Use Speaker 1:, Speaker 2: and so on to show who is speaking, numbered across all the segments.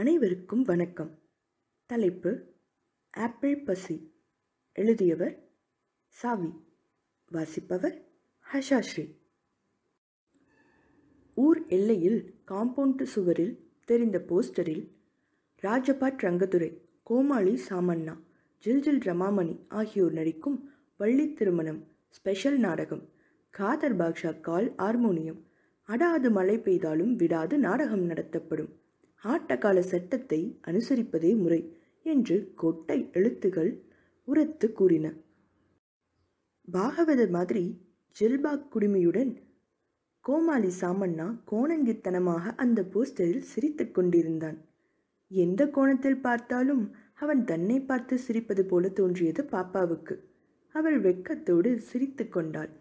Speaker 1: அனைவருக்கும் வணக்கம் தலைப்பு ஆப்பிள் பசி எழுதியவர் சாவி வாசிப்பவர் ஹஷாஸ்ரீ ஊர் எல்லையில் காம்பவுண்ட் சுவரில் தெரிந்த போஸ்டரில் ராஜபாட் ரங்கதுரை கோமாளி சாமண்ணா ஜில்ஜில் ரமாமணி ஆகியோர் நடிக்கும் வள்ளி திருமணம் ஸ்பெஷல் நாடகம் காதர் பாக்ஷா கால் ஹார்மோனியம் அடாது மழை பெய்தாலும் விடாது நாடகம் நடத்தப்படும் ஆட்டக்கால சட்டத்தை அனுசரிப்பதே முறை என்று கொட்டை எழுத்துகள் உரத்து கூறின பாகவத மாதிரி ஜெல்பாக் குடிமையுடன் கோமாளி சாமண்ணா கோணங்கித்தனமாக அந்த போஸ்டரில் சிரித்து கொண்டிருந்தான் எந்த கோணத்தில் பார்த்தாலும் அவன் தன்னை பார்த்து சிரிப்பது போல தோன்றியது பாப்பாவுக்கு அவள் வெட்கத்தோடு சிரித்து கொண்டாள்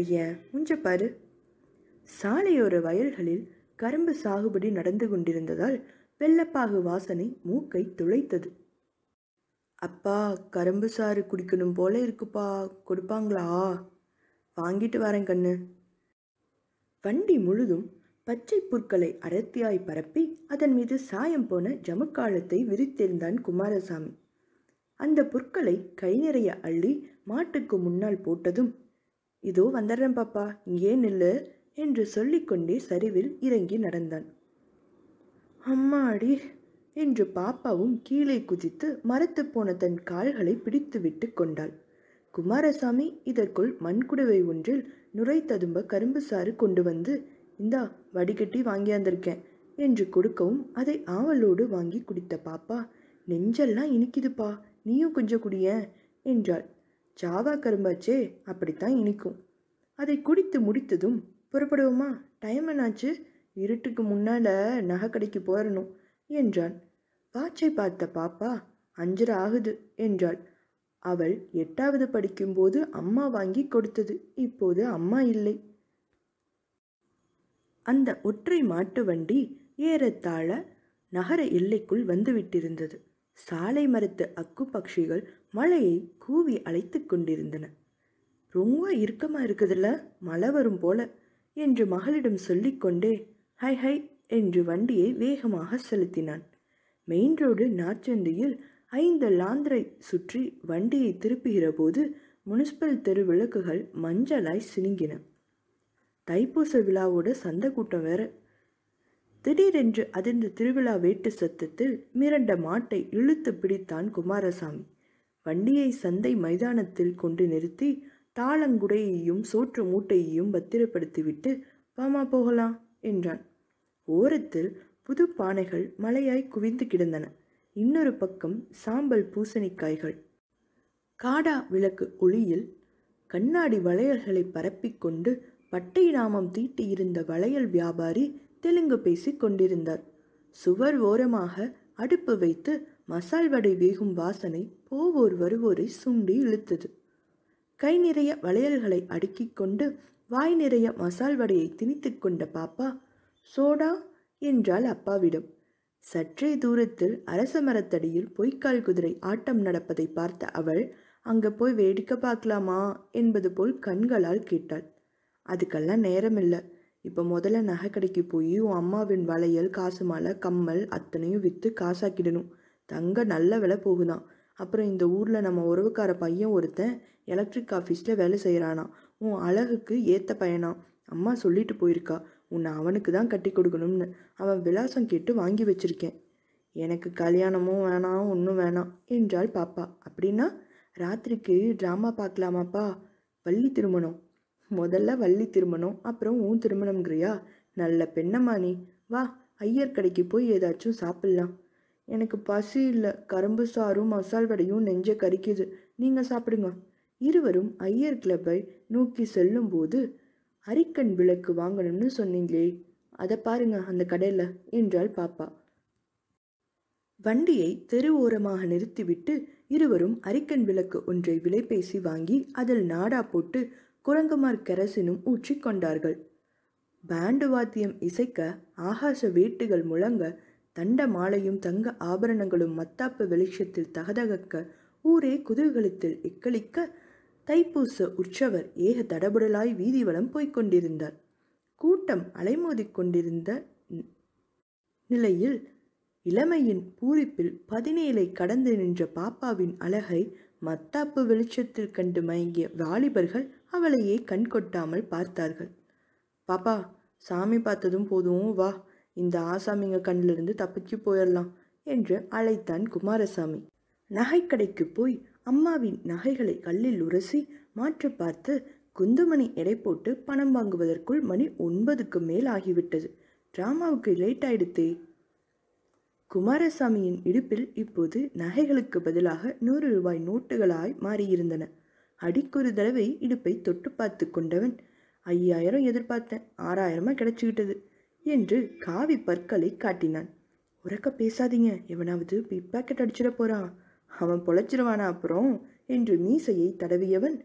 Speaker 1: ஐயா முஞ்ச பாரு சாலையோர வயல்களில் கரும்பு சாகுபடி நடந்து கொண்டிருந்ததால் வெள்ளப்பாகு வாசனை மூக்கை துளைத்தது அப்பா கரும்பு சாறு குடிக்கணும் போல இருக்குப்பா கொடுப்பாங்களா வாங்கிட்டு வரேன் கண்ணு வண்டி முழுதும் பச்சை புற்களை அடர்த்தியாய் பரப்பி அதன் மீது சாயம் போன ஜமுக்காலத்தை விரித்திருந்தான் குமாரசாமி அந்த புற்களை கை நிறைய அள்ளி மாட்டுக்கு முன்னால் போட்டதும் இதோ வந்துடுறேன் பாப்பா இங்கே நில்லு என்று சொல்லிக்கொண்டே சரிவில் இறங்கி நடந்தான் அம்மாடி என்று பாப்பாவும் கீழே குதித்து மரத்து போன தன் கால்களை பிடித்து விட்டு கொண்டாள் குமாரசாமி இதற்குள் மண்குடுவை ஒன்றில் நுரை ததும்ப கரும்பு சாறு கொண்டு வந்து இந்தா வடிகட்டி வாங்கியாந்திருக்கேன் என்று கொடுக்கவும் அதை ஆவலோடு வாங்கி குடித்த பாப்பா நெஞ்செல்லாம் இனிக்குதுப்பா நீயும் கொஞ்சம் குடிய என்றாள் சாவா கரும்பாச்சே அப்படித்தான் இனிக்கும் அதை குடித்து முடித்ததும் புறப்படுவோமா டைம் என்னாச்சு இருட்டுக்கு முன்னால் நகைக்கடைக்கு போயிடணும் என்றான் வாட்சை பார்த்த பாப்பா அஞ்சரை ஆகுது என்றாள் அவள் எட்டாவது படிக்கும்போது அம்மா வாங்கி கொடுத்தது இப்போது அம்மா இல்லை அந்த ஒற்றை மாட்டு வண்டி ஏறத்தாழ நகர எல்லைக்குள் வந்துவிட்டிருந்தது சாலை மரத்து அக்கு பட்சிகள் மழையை கூவி அழைத்து கொண்டிருந்தன ரொம்ப இறுக்கமாக இருக்குதுல்ல மழை வரும் போல என்று மகளிடம் சொல்லிக்கொண்டே ஹை ஹை என்று வண்டியை வேகமாக செலுத்தினான் மெயின் ரோடு நாச்சந்தியில் ஐந்து லாந்தரை சுற்றி வண்டியை திருப்புகிற போது முனிசிபல் தெரு விளக்குகள் மஞ்சளாய் சிணுங்கின தைப்பூச விழாவோட சந்தை கூட்டம் வேற திடீரென்று அதிர்ந்த திருவிழா வேட்டு சத்தத்தில் மிரண்ட மாட்டை இழுத்து பிடித்தான் குமாரசாமி வண்டியை சந்தை மைதானத்தில் கொண்டு நிறுத்தி தாளங்குடையையும் சோற்று மூட்டையையும் பத்திரப்படுத்திவிட்டு வாமா போகலாம் என்றான் ஓரத்தில் புது பானைகள் மலையாய் குவிந்து கிடந்தன இன்னொரு பக்கம் சாம்பல் பூசணிக்காய்கள் காடா விளக்கு ஒளியில் கண்ணாடி வளையல்களை பரப்பிக்கொண்டு பட்டை நாமம் தீட்டியிருந்த வளையல் வியாபாரி தெலுங்கு பேசிக் கொண்டிருந்தார் சுவர் ஓரமாக அடுப்பு வைத்து மசால் வடை வேகும் வாசனை போவோர் வருவோரை சுண்டி இழுத்தது கை நிறைய வளையல்களை அடுக்கிக் கொண்டு வாய் நிறைய மசால் வடையை திணித்து கொண்ட பாப்பா சோடா என்றால் அப்பாவிடும் சற்றே தூரத்தில் அரச மரத்தடியில் பொய்க்கால் குதிரை ஆட்டம் நடப்பதை பார்த்த அவள் அங்கே போய் வேடிக்கை பார்க்கலாமா என்பது போல் கண்களால் கேட்டாள் அதுக்கெல்லாம் நேரம் இல்லை இப்போ முதல்ல நகை கடைக்கு போய் உன் அம்மாவின் வளையல் காசு மாலை கம்மல் அத்தனையும் விற்று காசாக்கிடணும் தங்க நல்ல விலை போகுதான் அப்புறம் இந்த ஊரில் நம்ம உறவுக்கார பையன் ஒருத்தன் எலக்ட்ரிக் ஆஃபீஸில் வேலை செய்கிறானா உன் அழகுக்கு ஏற்ற பயனா அம்மா சொல்லிட்டு போயிருக்கா உன்னை அவனுக்கு தான் கட்டி கொடுக்கணும்னு அவன் விலாசம் கேட்டு வாங்கி வச்சிருக்கேன் எனக்கு கல்யாணமும் வேணாம் ஒன்றும் வேணாம் என்றாள் பாப்பா அப்படின்னா ராத்திரிக்கு ட்ராமா பார்க்கலாமாப்பா வள்ளி திருமணம் முதல்ல வள்ளி திருமணம் அப்புறம் உன் திருமணம்ங்கிறியா நல்ல பெண்ணம்மா நீ வா ஐயர் கடைக்கு போய் ஏதாச்சும் சாப்பிட்லாம் எனக்கு பசி இல்லை கரும்பு சாரும் மசால் வடையும் நெஞ்ச கறிக்குது நீங்கள் சாப்பிடுங்க இருவரும் ஐயர் கிளப்பை நோக்கி செல்லும்போது அரிக்கண் விளக்கு வாங்கணும்னு சொன்னீங்களே அதை பாருங்க அந்த கடையில் என்றாள் பாப்பா வண்டியை தெரு ஓரமாக நிறுத்திவிட்டு இருவரும் அரிக்கன் விளக்கு ஒன்றை விலைபேசி வாங்கி அதில் நாடா போட்டு குரங்குமார் கரசினும் ஊற்றி கொண்டார்கள் பேண்டு வாத்தியம் இசைக்க ஆகாச வேட்டுகள் முழங்க தண்ட மாலையும் தங்க ஆபரணங்களும் மத்தாப்பு வெளிச்சத்தில் தகதகக்க ஊரே குதூகலத்தில் இக்களிக்க தைப்பூச உற்சவர் ஏக தடபுடலாய் வீதி வளம் கொண்டிருந்தார் கூட்டம் அலைமோதிக்கொண்டிருந்த கொண்டிருந்த நிலையில் இளமையின் பூரிப்பில் பதினேழை கடந்து நின்ற பாப்பாவின் அழகை மத்தாப்பு வெளிச்சத்தில் கண்டு மயங்கிய வாலிபர்கள் அவளையே கண்கொட்டாமல் பார்த்தார்கள் பாப்பா சாமி பார்த்ததும் போதும் வா இந்த ஆசாமிங்க கண்ணிலிருந்து தப்பிச்சு போயிடலாம் என்று அழைத்தான் குமாரசாமி நகைக்கடைக்கு போய் அம்மாவின் நகைகளை கல்லில் உரசி மாற்றி பார்த்து குந்துமணி எடை போட்டு பணம் வாங்குவதற்குள் மணி ஒன்பதுக்கு மேல் ஆகிவிட்டது டிராமாவுக்கு லேட் ஆயிடுத்தே குமாரசாமியின் இடுப்பில் இப்போது நகைகளுக்கு பதிலாக நூறு ரூபாய் நோட்டுகளாய் மாறியிருந்தன அடிக்கொரு தடவை இடுப்பை தொட்டு பார்த்து கொண்டவன் ஐயாயிரம் எதிர்பார்த்தேன் ஆறாயிரமா கிடைச்சிக்கிட்டது என்று காவி பற்களை காட்டினான் உறக்க பேசாதீங்க எவனாவது பிக் பாக்கெட் அடிச்சிட போறான் அவன் பொழைச்சிருவானா அப்புறம் என்று மீசையை தடவியவன்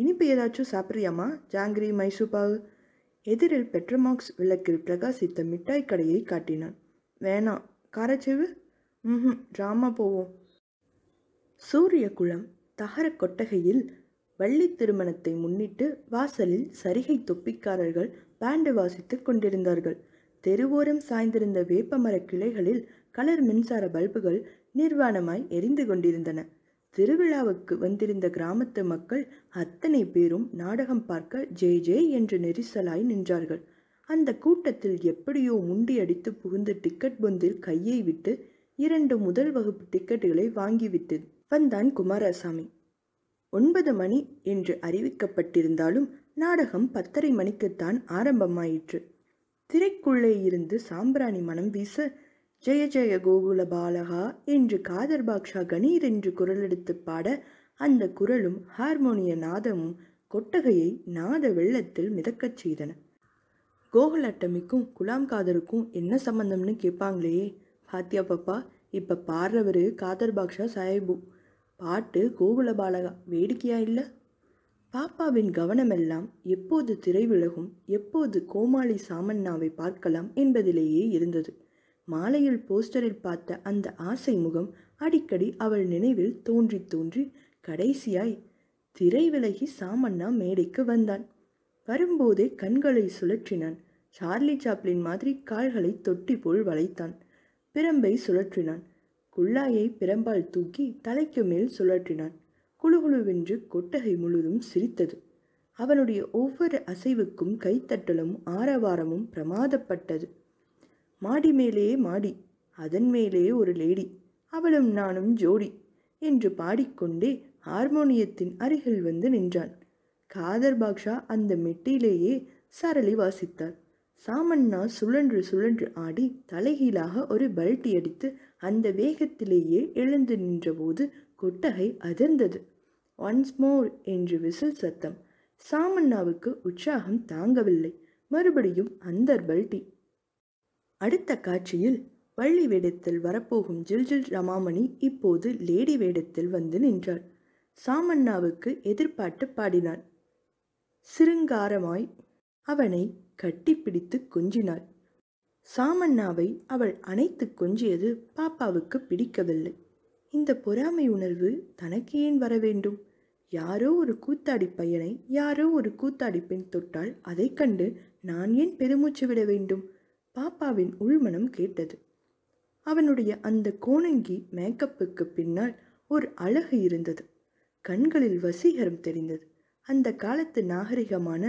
Speaker 1: இனிப்பு ஏதாச்சும் சாப்பிட்றியாமா ஜாங்கிரி மைசூபாவு எதிரில் பெட்ரமாக்ஸ் விளக்கில் பிரகாசித்த மிட்டாய் கடையை காட்டினான் வேணாம் காரச்சேவு ம் ட்ராமா போவோம் சூரியகுளம் தகர கொட்டகையில் வள்ளி திருமணத்தை முன்னிட்டு வாசலில் சரிகை தொப்பிக்காரர்கள் பேண்டு வாசித்து கொண்டிருந்தார்கள் தெருவோரம் சாய்ந்திருந்த வேப்பமர கிளைகளில் கலர் மின்சார பல்புகள் நிர்வாணமாய் எரிந்து கொண்டிருந்தன திருவிழாவுக்கு வந்திருந்த கிராமத்து மக்கள் அத்தனை பேரும் நாடகம் பார்க்க ஜே ஜே என்று நெரிசலாய் நின்றார்கள் அந்த கூட்டத்தில் எப்படியோ முண்டி அடித்து புகுந்து டிக்கெட் பொந்தில் கையை விட்டு இரண்டு முதல் வகுப்பு டிக்கெட்டுகளை வாங்கிவிட்டு வந்தான் குமாரசாமி ஒன்பது மணி என்று அறிவிக்கப்பட்டிருந்தாலும் நாடகம் பத்தரை மணிக்குத்தான் ஆரம்பமாயிற்று திரைக்குள்ளே இருந்து சாம்பிராணி மனம் வீச ஜெய ஜெய கோகுல பாலகா என்று காதர் பாக்ஷா கணீர் என்று குரலெடுத்து பாட அந்த குரலும் ஹார்மோனிய நாதமும் கொட்டகையை நாத வெள்ளத்தில் மிதக்கச் செய்தன கோகுல் அட்டமிக்கும் குலாம் காதருக்கும் என்ன சம்பந்தம்னு கேட்பாங்களே பாத்தியா பாப்பா இப்போ பாடுறவர் காதர் பாக்ஷா சாஹிபு பாட்டு கோகுல பாலகா வேடிக்கையா இல்லை பாப்பாவின் கவனமெல்லாம் எப்போது திரை விலகும் எப்போது கோமாளி சாமண்ணாவை பார்க்கலாம் என்பதிலேயே இருந்தது மாலையில் போஸ்டரில் பார்த்த அந்த ஆசை முகம் அடிக்கடி அவள் நினைவில் தோன்றி தோன்றி கடைசியாய் திரை விலகி சாமண்ணா மேடைக்கு வந்தான் வரும்போதே கண்களை சுழற்றினான் சார்லி சாப்ளின் மாதிரி கால்களை தொட்டி போல் வளைத்தான் பிரம்பை சுழற்றினான் குள்ளாயை பிரம்பால் தூக்கி தலைக்கு மேல் சுழற்றினான் குழுகுழுவென்று கொட்டகை முழுதும் சிரித்தது அவனுடைய ஒவ்வொரு அசைவுக்கும் கைத்தட்டலும் ஆரவாரமும் பிரமாதப்பட்டது மாடி மேலே மாடி அதன் மேலே ஒரு லேடி அவளும் நானும் ஜோடி என்று பாடிக்கொண்டே ஹார்மோனியத்தின் அருகில் வந்து நின்றான் காதர் பாக்ஷா அந்த மெட்டிலேயே சரளி வாசித்தார் சாமண்ணா சுழன்று சுழன்று ஆடி தலைகீழாக ஒரு பல்ட்டி அடித்து அந்த வேகத்திலேயே எழுந்து நின்றபோது கொட்டகை அதிர்ந்தது ஒன்ஸ் மோர் என்று விசில் சத்தம் சாமண்ணாவுக்கு உற்சாகம் தாங்கவில்லை மறுபடியும் அந்த பல்ட்டி அடுத்த காட்சியில் பள்ளி வேடத்தில் வரப்போகும் ஜில்ஜில் ரமாமணி இப்போது லேடி வேடத்தில் வந்து நின்றாள் சாமண்ணாவுக்கு எதிர்பார்த்து பாடினாள் சிருங்காரமாய் அவனை கட்டிப்பிடித்து கொஞ்சினாள் சாமண்ணாவை அவள் அணைத்து கொஞ்சியது பாப்பாவுக்கு பிடிக்கவில்லை இந்த பொறாமை உணர்வு தனக்கு ஏன் வர வேண்டும் யாரோ ஒரு கூத்தாடி பையனை யாரோ ஒரு கூத்தாடி பெண் தொட்டால் அதை கண்டு நான் ஏன் பெருமூச்சு விட வேண்டும் பாப்பாவின் உள்மனம் கேட்டது அவனுடைய அந்த கோணங்கி மேக்கப்புக்கு பின்னால் ஒரு அழகு இருந்தது கண்களில் வசீகரம் தெரிந்தது அந்த காலத்து நாகரிகமான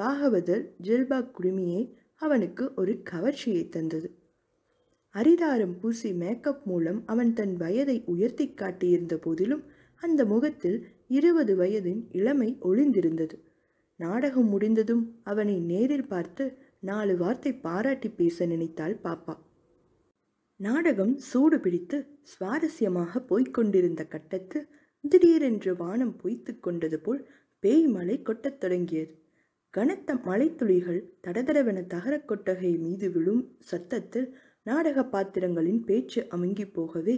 Speaker 1: பாகவதர் ஜில்பா குடுமியை அவனுக்கு ஒரு கவர்ச்சியை தந்தது அரிதாரம் பூசி மேக்கப் மூலம் அவன் தன் வயதை உயர்த்தி காட்டியிருந்த போதிலும் அந்த முகத்தில் இருபது வயதின் இளமை ஒளிந்திருந்தது நாடகம் முடிந்ததும் அவனை நேரில் பார்த்து நாலு வார்த்தை பாராட்டி பேச நினைத்தாள் பாப்பா நாடகம் சூடு பிடித்து சுவாரஸ்யமாக போய்கொண்டிருந்த கட்டத்து திடீரென்று வானம் பொய்த்து கொண்டது போல் பேய் மழை கொட்டத் தொடங்கியது கனத்த மலைத்துளிகள் தடதடவென தகர கொட்டகை மீது விழும் சத்தத்தில் நாடக பாத்திரங்களின் பேச்சு அமுங்கி போகவே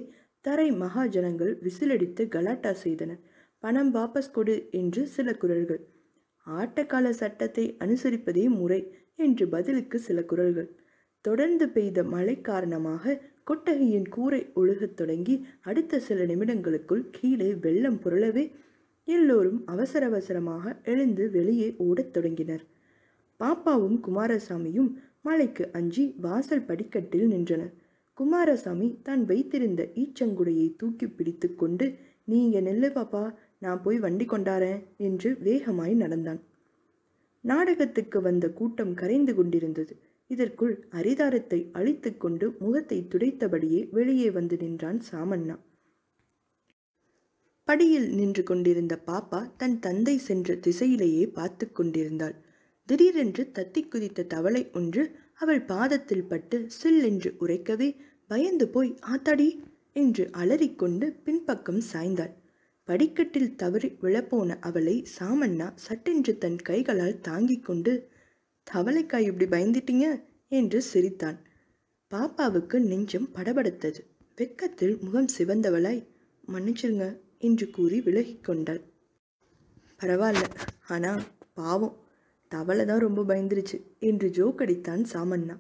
Speaker 1: தரை மகாஜனங்கள் விசிலடித்து கலாட்டா செய்தனர் பணம் வாபஸ் கொடு என்று சில குரல்கள் ஆட்டக்கால சட்டத்தை அனுசரிப்பதே முறை என்று பதிலுக்கு சில குரல்கள் தொடர்ந்து பெய்த மழை காரணமாக கொட்டகையின் கூரை ஒழுகத் தொடங்கி அடுத்த சில நிமிடங்களுக்குள் கீழே வெள்ளம் புரளவே எல்லோரும் அவசர அவசரமாக எழுந்து வெளியே ஓடத் தொடங்கினர் பாப்பாவும் குமாரசாமியும் மழைக்கு அஞ்சி வாசல் படிக்கட்டில் நின்றனர் குமாரசாமி தான் வைத்திருந்த ஈச்சங்குடையை தூக்கி பிடித்து கொண்டு நீங்க நெல்லு பாப்பா நான் போய் வண்டி கொண்டாரேன் என்று வேகமாய் நடந்தான் நாடகத்துக்கு வந்த கூட்டம் கரைந்து கொண்டிருந்தது இதற்குள் அரிதாரத்தை அழித்து கொண்டு முகத்தை துடைத்தபடியே வெளியே வந்து நின்றான் சாமண்ணா படியில் நின்று கொண்டிருந்த பாப்பா தன் தந்தை சென்ற திசையிலேயே பார்த்து கொண்டிருந்தாள் திடீரென்று தத்தி குதித்த தவளை ஒன்று அவள் பாதத்தில் பட்டு சில் என்று உரைக்கவே பயந்து போய் ஆத்தாடி என்று அலறிக்கொண்டு பின்பக்கம் சாய்ந்தாள் படிக்கட்டில் தவறி விழப்போன அவளை சாமண்ணா சட்டென்று தன் கைகளால் தாங்கிக் கொண்டு தவளைக்கா இப்படி பயந்துட்டீங்க என்று சிரித்தான் பாப்பாவுக்கு நெஞ்சம் படபடுத்தது வெக்கத்தில் முகம் சிவந்தவளாய் மன்னிச்சிருங்க என்று கூறி விலகிக் கொண்டாள் பரவாயில்ல ஆனால் பாவம் தவளை தான் ரொம்ப பயந்துருச்சு என்று ஜோக்கடித்தான் சாமண்ணா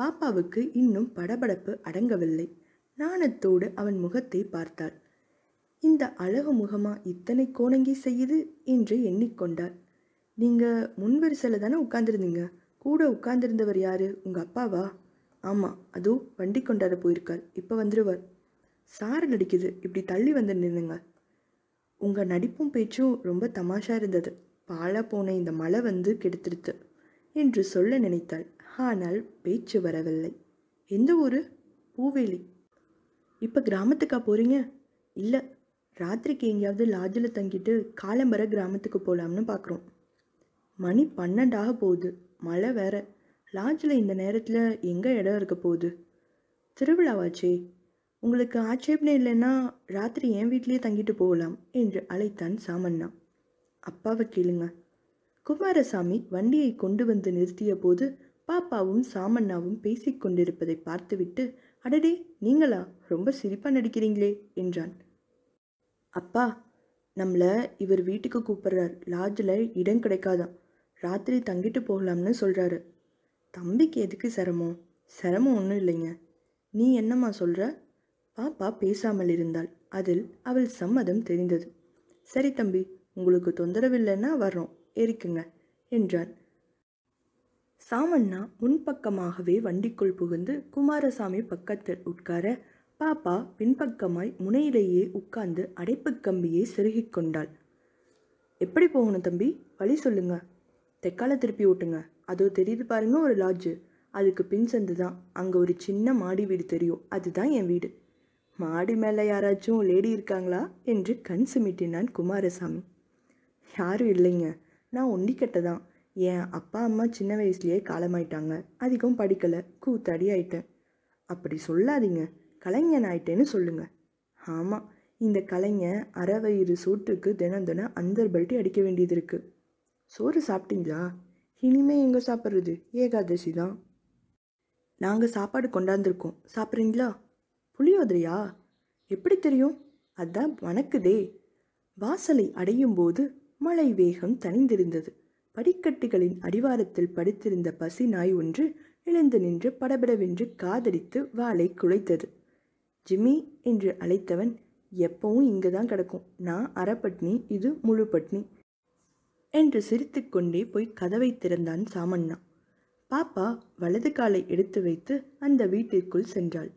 Speaker 1: பாப்பாவுக்கு இன்னும் படபடப்பு அடங்கவில்லை நாணத்தோடு அவன் முகத்தை பார்த்தாள் இந்த அழகு முகமா இத்தனை கோணங்கி செய்யுது என்று எண்ணிக்கொண்டார் நீங்கள் முன்வரிசையில் தானே உட்கார்ந்துருந்தீங்க கூட உட்கார்ந்திருந்தவர் யாரு உங்கள் அப்பாவா ஆமாம் அதோ வண்டி கொண்டாட போயிருக்கார் இப்போ வந்துடுவார் சார நடிக்குது இப்படி தள்ளி வந்து நின்னுங்க உங்கள் நடிப்பும் பேச்சும் ரொம்ப தமாஷா இருந்தது பாழா போன இந்த மழை வந்து கெடுத்துருத்து என்று சொல்ல நினைத்தாள் ஆனால் பேச்சு வரவில்லை எந்த ஊர் பூவேலி இப்போ கிராமத்துக்கா போகிறீங்க இல்லை ராத்திரிக்கு எங்கேயாவது லாட்ஜில் தங்கிட்டு காலம்பர கிராமத்துக்கு போகலாம்னு பார்க்குறோம் மணி பன்னெண்டாக போகுது மழை வேற லாட்ஜில் இந்த நேரத்தில் எங்கே இடம் இருக்க போகுது திருவிழாவாச்சே உங்களுக்கு ஆட்சேபனை இல்லைன்னா ராத்திரி என் வீட்லேயே தங்கிட்டு போகலாம் என்று அழைத்தான் சாமண்ணா அப்பாவை கேளுங்க குமாரசாமி வண்டியை கொண்டு வந்து நிறுத்திய போது பாப்பாவும் சாமண்ணாவும் பேசிக்கொண்டிருப்பதை பார்த்துவிட்டு அடடே நீங்களா ரொம்ப சிரிப்பாக நடிக்கிறீங்களே என்றான் அப்பா நம்மளை இவர் வீட்டுக்கு கூப்பிடுறார் லாட்ஜில் இடம் கிடைக்காதான் ராத்திரி தங்கிட்டு போகலாம்னு சொல்கிறாரு தம்பிக்கு எதுக்கு சிரமம் சிரமம் ஒன்றும் இல்லைங்க நீ என்னம்மா சொல்கிற பாப்பா பேசாமல் இருந்தாள் அதில் அவள் சம்மதம் தெரிந்தது சரி தம்பி உங்களுக்கு தொந்தரவு இல்லைன்னா வர்றோம் எரிக்குங்க என்றான் சாமண்ணா முன்பக்கமாகவே வண்டிக்குள் புகுந்து குமாரசாமி பக்கத்தில் உட்கார பாப்பா பின்பக்கமாய் முனையிலேயே உட்கார்ந்து அடைப்புக் கம்பியை செருகிக் கொண்டாள் எப்படி போகணும் தம்பி வழி சொல்லுங்க தெக்கால திருப்பி ஓட்டுங்க அதோ தெரியுது பாருங்க ஒரு லாட்ஜு அதுக்கு பின் சந்து தான் அங்கே ஒரு சின்ன மாடி வீடு தெரியும் அதுதான் என் வீடு மாடி மேலே யாராச்சும் லேடி இருக்காங்களா என்று கண் சுமிட்டினான் குமாரசாமி யாரும் இல்லைங்க நான் ஒண்டி தான் என் அப்பா அம்மா சின்ன வயசுலேயே காலமாயிட்டாங்க அதிகம் படிக்கலை கூத்தடி ஆயிட்டேன் அப்படி சொல்லாதீங்க கலைஞன் ஆயிட்டேன்னு சொல்லுங்கள் ஆமாம் இந்த கலைஞன் அரை வயிறு சோற்றுக்கு தினம் தினம் அந்தர் பல்ட்டி அடிக்க வேண்டியது இருக்குது சோறு சாப்பிட்டீங்களா இனிமே எங்கே சாப்பிட்றது ஏகாதசி தான் நாங்கள் சாப்பாடு கொண்டாந்துருக்கோம் சாப்பிட்றீங்களா புளியோதரையா எப்படி தெரியும் அதான் வணக்குதே வாசலை அடையும் போது மழை வேகம் தனிந்திருந்தது படிக்கட்டுகளின் அடிவாரத்தில் படுத்திருந்த பசி நாய் ஒன்று எழுந்து நின்று படபடவென்று காதடித்து வாளை குலைத்தது ஜிம்மி என்று அழைத்தவன் எப்பவும் இங்கே தான் கிடக்கும் நான் அறப்பட்னி இது முழு பட்னி என்று சிரித்துக்கொண்டே போய் கதவை திறந்தான் சாமண்ணா பாப்பா வலது காலை எடுத்து வைத்து அந்த வீட்டிற்குள் சென்றாள்